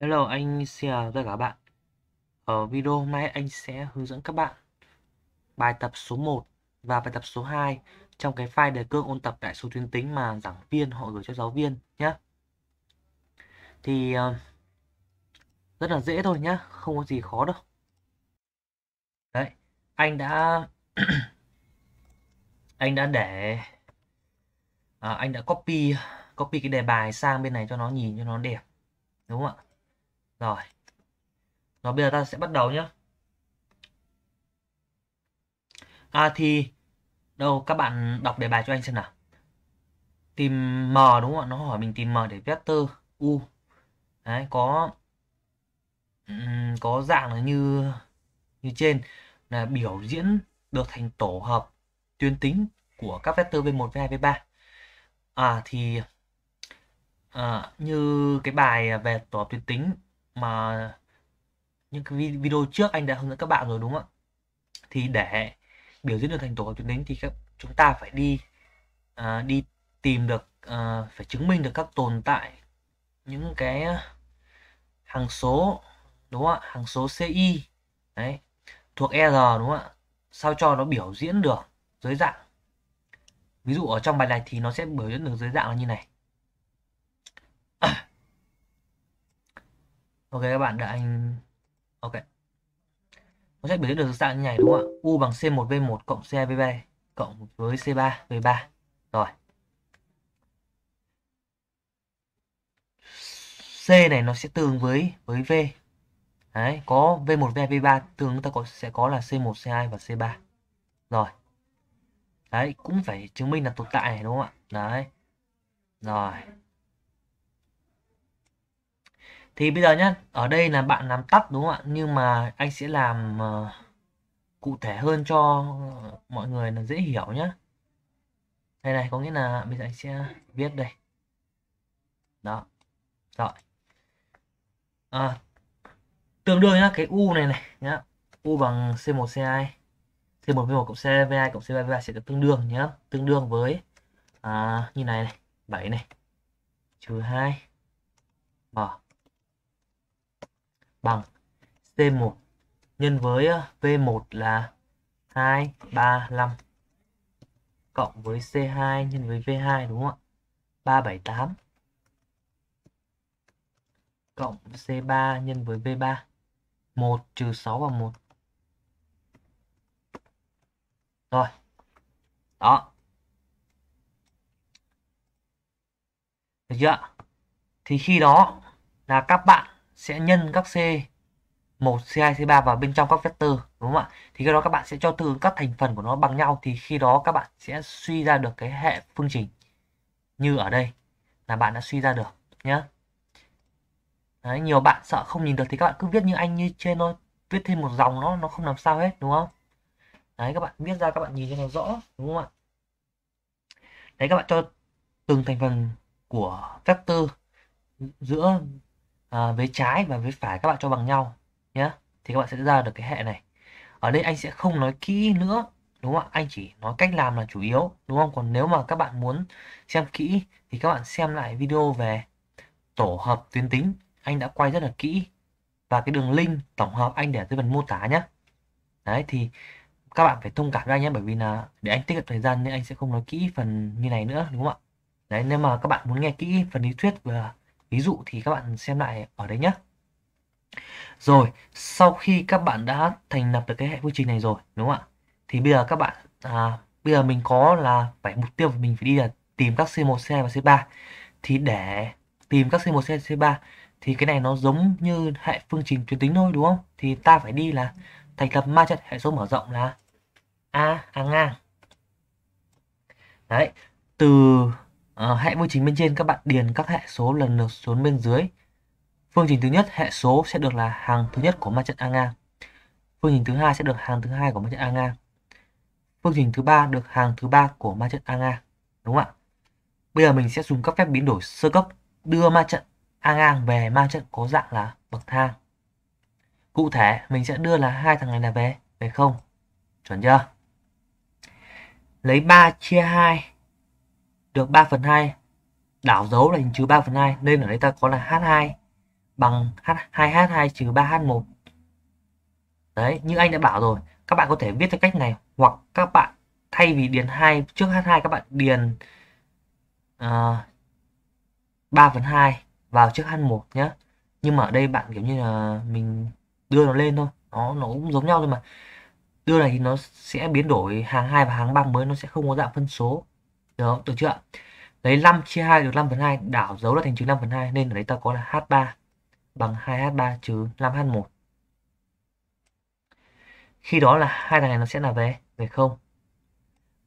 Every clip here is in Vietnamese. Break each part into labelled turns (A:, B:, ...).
A: Hello, anh xin chào tất cả các bạn. Ở video hôm nay anh sẽ hướng dẫn các bạn bài tập số 1 và bài tập số 2 trong cái file đề cương ôn tập đại số tuyến tính mà giảng viên họ gửi cho giáo viên nhé. Thì ờ, rất là dễ thôi nhé, không có gì khó đâu. Đấy, anh đã anh đã để à, anh đã copy copy cái đề bài sang bên này cho nó nhìn cho nó đẹp đúng không ạ rồi rồi bây giờ ta sẽ bắt đầu nhé à, thì đâu các bạn đọc đề bài cho anh xem nào tìm m đúng không ạ nó hỏi mình tìm m để vector u đấy có có dạng là như như trên là biểu diễn được thành tổ hợp tuyến tính của các vector v1 v2 v3 à thì à, như cái bài về tổ hợp tuyến tính mà những cái video trước anh đã hướng dẫn các bạn rồi đúng không ạ thì để biểu diễn được thành tổ hợp tuyến tính thì các chúng ta phải đi à, đi tìm được à, phải chứng minh được các tồn tại những cái hằng số đúng không ạ hằng số ci đấy thuộc e r đúng không ạ sao cho nó biểu diễn được dưới dạng ví dụ ở trong bài này thì nó sẽ biểu diễn được dưới dạng là như này ok các bạn đợi anh ok nó sẽ biểu diễn được dạng như này đúng không ạ u bằng c 1 v 1 cộng c 2 v 3 cộng với c 3 v 3 rồi c này nó sẽ tương với với v Đấy, có V1, V2, V3 tương ta có sẽ có là C1, C2 và C3. Rồi. Đấy, cũng phải chứng minh là tồn tại này đúng không ạ? Đấy. Rồi thì bây giờ nhá ở đây là bạn làm tắt đúng không ạ nhưng mà anh sẽ làm ờ, cụ thể hơn cho mọi người là dễ hiểu nhé đây này có nghĩa là bây giờ anh sẽ viết đây đó rồi à, tương đương nhá cái u này này nhá u bằng c1 c2 c1 v1 cộng c v 2 cộng c 3 v2 sẽ được tương đương nhá tương đương với à, như này này bảy này trừ hai bỏ bằng C1 nhân với ờ, V1 là 2, 3, 5 cộng với C2 nhân với V2 đúng không ạ? 378 cộng C3 nhân với V3 1 trừ 6 bằng 1 Rồi Đó Được chưa Thì khi đó là các bạn sẽ nhân các C 1 C2 C3 vào bên trong các vector đúng không ạ thì cái đó các bạn sẽ cho tương các thành phần của nó bằng nhau thì khi đó các bạn sẽ suy ra được cái hệ phương trình như ở đây là bạn đã suy ra được nhé Đấy, nhiều bạn sợ không nhìn được thì các bạn cứ viết như anh như trên thôi viết thêm một dòng nó nó không làm sao hết đúng không đấy các bạn viết ra các bạn nhìn cho nó rõ đúng không ạ đấy các bạn cho từng thành phần của vector giữa à, vế trái và vế phải các bạn cho bằng nhau nhé thì các bạn sẽ ra được cái hệ này ở đây anh sẽ không nói kỹ nữa đúng không ạ anh chỉ nói cách làm là chủ yếu đúng không còn nếu mà các bạn muốn xem kỹ thì các bạn xem lại video về tổ hợp tuyến tính anh đã quay rất là kỹ và cái đường link tổng hợp anh để dưới phần mô tả nhé đấy thì các bạn phải thông cảm ra nhé bởi vì là để anh tiết kiệm thời gian nên anh sẽ không nói kỹ phần như này nữa đúng không ạ đấy nếu mà các bạn muốn nghe kỹ phần lý thuyết và ví dụ thì các bạn xem lại ở đây nhé rồi sau khi các bạn đã thành lập được cái hệ quy trình này rồi đúng không ạ thì bây giờ các bạn à, bây giờ mình có là phải mục tiêu của mình phải đi là tìm các C1, C2 và C3 thì để tìm các C1, C2, C3 thì cái này nó giống như hệ phương trình tuyến tính thôi đúng không thì ta phải đi là thành lập ma trận hệ số mở rộng là A, A ngang đấy từ À, hệ mưu chính bên trên các bạn điền các hệ số lần lượt xuống bên dưới. Phương trình thứ nhất hệ số sẽ được là hàng thứ nhất của mặt trận A ngang. Phương trình thứ hai sẽ được hàng thứ hai của mặt trận A ngang. Phương trình thứ ba được hàng thứ ba của ma trận A ngang. Đúng không ạ? Bây giờ mình sẽ dùng các phép biến đổi sơ cấp đưa ma trận A ngang về ma trận có dạng là bậc thang. Cụ thể mình sẽ đưa là hai thằng này là về, về không? Chuẩn chưa? Lấy 3 chia 2 được 3 phần 2 đảo dấu là hình trừ 3 phần 2 nên ở đây ta có là H2 bằng H2H2 trừ 3H1 đấy như anh đã bảo rồi các bạn có thể viết theo cách này hoặc các bạn thay vì điền 2 trước H2 các bạn điền uh, ờ, 3 phần 2 vào trước H1 nhé nhưng mà ở đây bạn kiểu như là mình đưa nó lên thôi nó nó cũng giống nhau thôi mà đưa này thì nó sẽ biến đổi hàng hai và hàng ba mới nó sẽ không có dạng phân số được không? Được chưa ạ? Lấy 5 chia 2 được 5 phần 2, đảo dấu là thành trừ 5 phần 2 nên ở đấy ta có là H3 bằng 2H3 trừ 5H1. Khi đó là hai thằng này nó sẽ là về về không.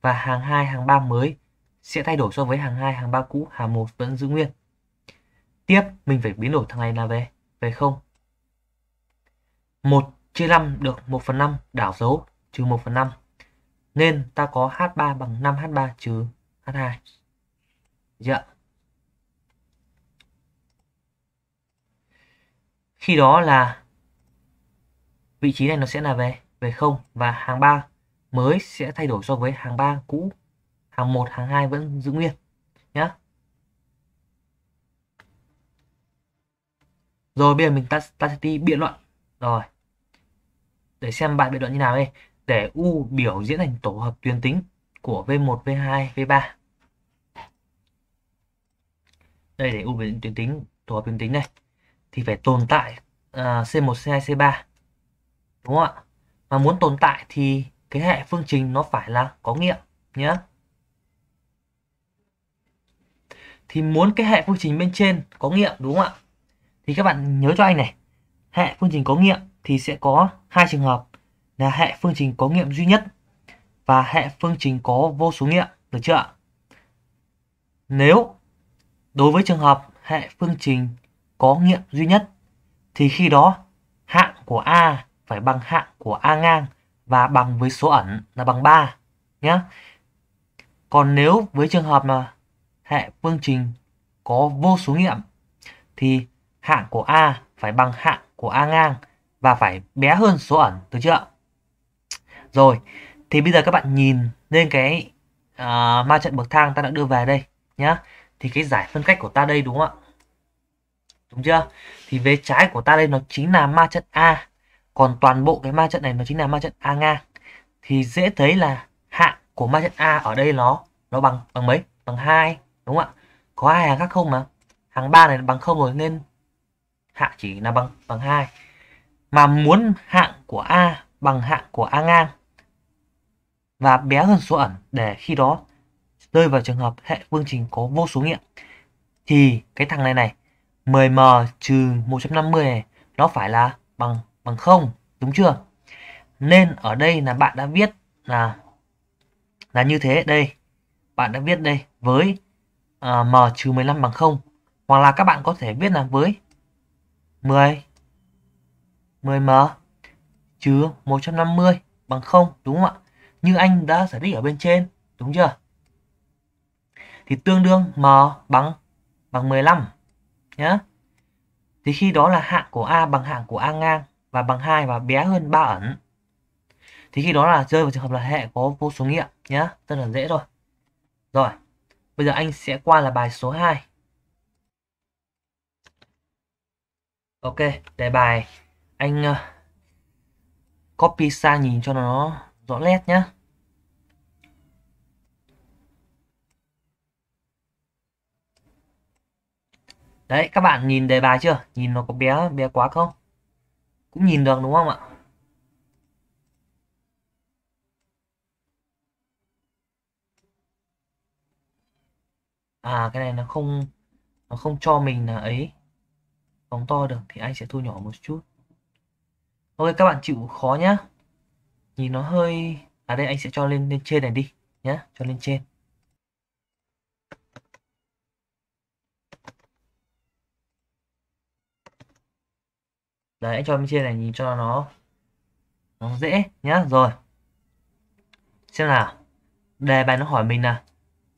A: Và hàng 2, hàng 3 mới sẽ thay đổi so với hàng 2, hàng 3 cũ, hàng 1 vẫn giữ nguyên. Tiếp mình phải biến đổi thằng này là về về không. 1 chia 5 được 1 phần 5 đảo dấu trừ 1 phần 5. Nên ta có H3 bằng 5H3 trừ H2 dạ khi đó là vị trí này nó sẽ là về về không và hàng ba mới sẽ thay đổi so với hàng ba cũ hàng 1 hàng 2 vẫn giữ nguyên nhá. rồi bây giờ mình ta, ta sẽ đi biện luận rồi để xem bài biện luận như nào đây để u biểu diễn thành tổ hợp tuyến tính của V1, V2, V3 đây để u biến tuyến tính tổ hợp tuyến tính này thì phải tồn tại uh, C1, C2, C3 đúng không ạ mà muốn tồn tại thì cái hệ phương trình nó phải là có nghiệm nhé thì muốn cái hệ phương trình bên trên có nghiệm đúng không ạ thì các bạn nhớ cho anh này hệ phương trình có nghiệm thì sẽ có hai trường hợp là hệ phương trình có nghiệm duy nhất và hệ phương trình có vô số nghiệm được chưa ạ? Nếu đối với trường hợp hệ phương trình có nghiệm duy nhất thì khi đó hạng của A phải bằng hạng của A ngang và bằng với số ẩn là bằng 3 nhé. Còn nếu với trường hợp mà hệ phương trình có vô số nghiệm thì hạng của A phải bằng hạng của A ngang và phải bé hơn số ẩn, được chưa? ạ? Rồi, thì bây giờ các bạn nhìn lên cái uh, ma trận bậc thang ta đã đưa về đây nhá thì cái giải phân cách của ta đây đúng không ạ đúng chưa thì về trái của ta đây nó chính là ma trận A còn toàn bộ cái ma trận này nó chính là ma trận A ngang thì dễ thấy là hạng của ma trận A ở đây nó nó bằng bằng mấy bằng hai đúng không ạ có hai hàng khác không mà hàng ba này bằng không rồi nên hạng chỉ là bằng bằng hai mà muốn hạng của A bằng hạng của A ngang và bé hơn số ẩn để khi đó rơi vào trường hợp hệ phương trình có vô số nghiệm thì cái thằng này này 10m trừ 150 này nó phải là bằng bằng không đúng chưa nên ở đây là bạn đã viết là là như thế đây bạn đã viết đây với à, m trừ 15 bằng 0 hoặc là các bạn có thể viết là với 10 10m trừ 150 bằng 0 đúng không ạ như anh đã giải thích ở bên trên, đúng chưa? Thì tương đương M bằng bằng 15 nhá. Thì khi đó là hạng của A bằng hạng của A ngang và bằng 2 và bé hơn 3 ẩn. Thì khi đó là rơi vào trường hợp là hệ có vô số nghiệm nhá, rất là dễ rồi Rồi, bây giờ anh sẽ qua là bài số 2. Ok, đề bài anh ờ, copy sang nhìn cho nó rõ nét nhá. đấy các bạn nhìn đề bài chưa nhìn nó có bé bé quá không cũng nhìn được đúng không ạ à cái này nó không nó không cho mình là ấy phóng to được thì anh sẽ thu nhỏ một chút ok các bạn chịu khó nhá nhìn nó hơi à đây anh sẽ cho lên lên trên này đi nhé cho lên trên đấy anh cho lên trên này nhìn cho nó nó dễ nhá rồi xem nào đề bài nó hỏi mình là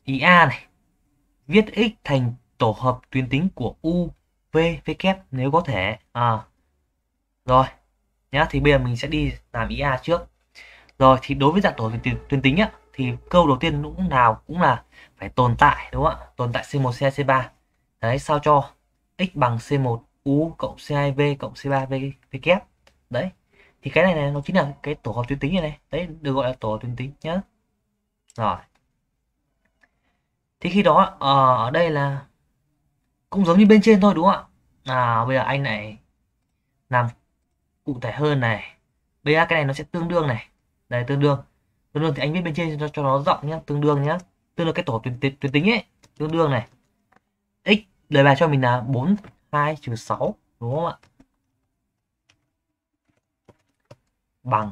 A: ý a này viết x thành tổ hợp tuyến tính của u v v kép nếu có thể à rồi nhá thì bây giờ mình sẽ đi làm ý a trước rồi thì đối với dạng tổ hợp tuyến tính á, thì câu đầu tiên cũng nào cũng là phải tồn tại đúng không ạ tồn tại C1 C2 C3 đấy sao cho x bằng C1 U cộng C2 V cộng C3 V, v kép đấy thì cái này này nó chính là cái tổ hợp tuyến tính này, này. đấy được gọi là tổ hợp tuyến tính nhá rồi thì khi đó ờ, ở đây là cũng giống như bên trên thôi đúng không ạ à bây giờ anh này làm cụ thể hơn này ba cái này nó sẽ tương đương này đây tương đương tương đương thì anh viết bên trên cho, cho nó rộng nhé, tương đương nhé, tương đương cái tổ hợp tuyến, tuyến, tính ấy tương đương này x đề bài cho mình là 4 2 trừ 6 đúng không ạ bằng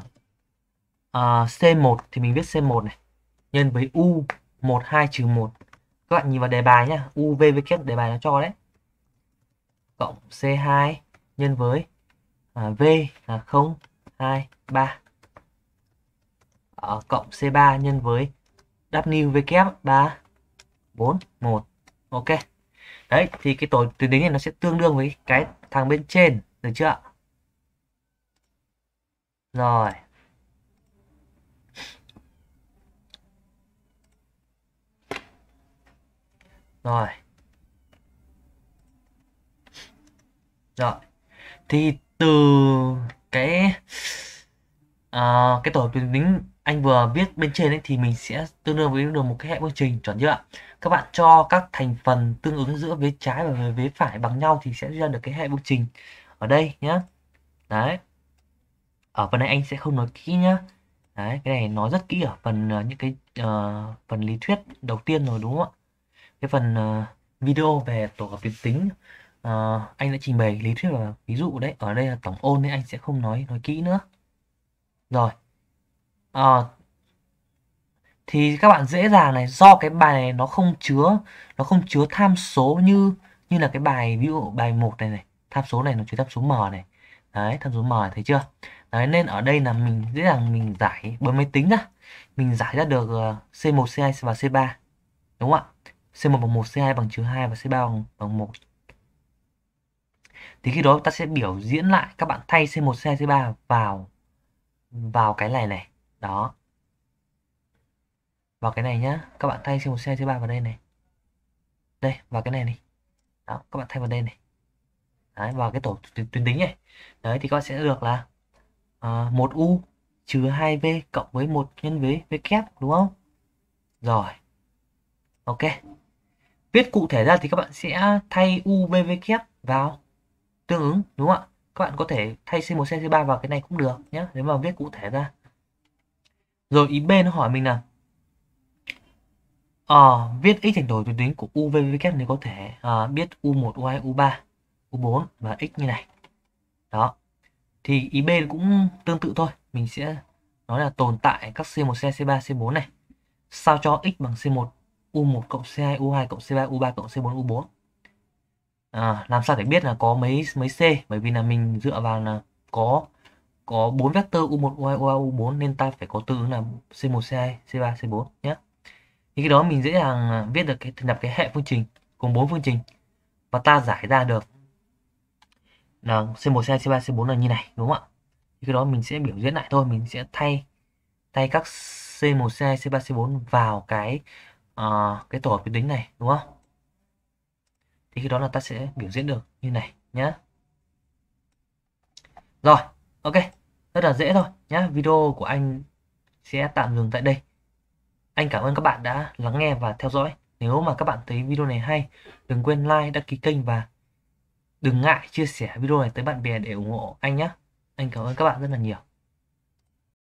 A: à, C1 thì mình viết C1 này nhân với U 12 trừ 1 các bạn nhìn vào đề bài nhá v với kết đề bài nó cho đấy cộng C2 nhân với à, V là 0 2 3 đó, ờ, cộng C3 nhân với W ba bốn một ok đấy thì cái tổ tuyến tính này nó sẽ tương đương với cái thằng bên trên được chưa rồi rồi rồi thì từ cái uh, cái tổ tuyến tính anh vừa viết bên trên ấy, thì mình sẽ tương đương với được một cái hệ phương trình chuẩn chưa ạ các bạn cho các thành phần tương ứng giữa vế trái và vế phải bằng nhau thì sẽ ra được cái hệ phương trình ở đây nhé đấy ở phần này anh sẽ không nói kỹ nhá đấy cái này nói rất kỹ ở phần uh, những cái uh, phần lý thuyết đầu tiên rồi đúng không ạ cái phần uh, video về tổ hợp tuyến tính uh, anh đã trình bày lý thuyết và ví dụ đấy ở đây là tổng ôn nên anh sẽ không nói nói kỹ nữa rồi à, thì các bạn dễ dàng này do cái bài này nó không chứa nó không chứa tham số như như là cái bài ví dụ bài 1 này này tham số này nó chứa tham số m này đấy tham số m thấy chưa đấy nên ở đây là mình dễ dàng mình giải bởi máy tính nhá mình giải ra được c1 ờ, c2 và c3 đúng không ạ c1 bằng 1 c2 bằng trừ 2 và c3 bằng bằng 1 thì khi đó ta sẽ biểu diễn lại các bạn thay c1 c2 c3 vào vào cái này này đó vào cái này nhá các bạn thay một xe thứ ba vào đây này đây vào cái này đi đó các bạn thay vào đây này đấy, vào cái tổ tuyến tính này đấy thì các bạn sẽ được là ờ, một uh, u trừ 2 v cộng với một nhân với v kép đúng không rồi ok viết cụ thể ra thì các bạn sẽ thay u v v kép vào tương ứng đúng không ạ các bạn có thể thay c1 c ba vào cái này cũng được nhé nếu mà viết cụ thể ra rồi ý B nó hỏi mình là à, viết x thành đổi tuyến tính của uvvk nếu có thể à, biết u1, u2, u3, u4 và x như này. Đó. Thì ý B cũng tương tự thôi, mình sẽ nói là tồn tại các C1, C2, C3, C4 này. Sao cho x bằng C1, U1 cộng C2, U2 cộng C3, U3 cộng C4, U4. À, làm sao để biết là có mấy mấy C bởi vì là mình dựa vào là có có bốn vector U1, U2, U3, U4 nên ta phải có từ là C1, C2, C3, C4 nhé. Thì cái đó mình dễ dàng à, viết được cái thành lập cái hệ phương trình cùng bốn phương trình và ta giải ra được là C1, C2, C3, C4 là như này đúng không ạ? Thì cái đó mình sẽ biểu diễn lại thôi, mình sẽ thay thay các C1, C2, C3, C4 vào cái uh, cái tổ hợp tuyến tính này đúng không? Thì cái đó là ta sẽ biểu diễn được như này nhé. Rồi, ok rất là dễ thôi nhá video của anh sẽ tạm dừng tại đây anh cảm ơn các bạn đã lắng nghe và theo dõi nếu mà các bạn thấy video này hay đừng quên like đăng ký kênh và đừng ngại chia sẻ video này tới bạn bè để ủng hộ anh nhé anh cảm ơn các bạn rất là nhiều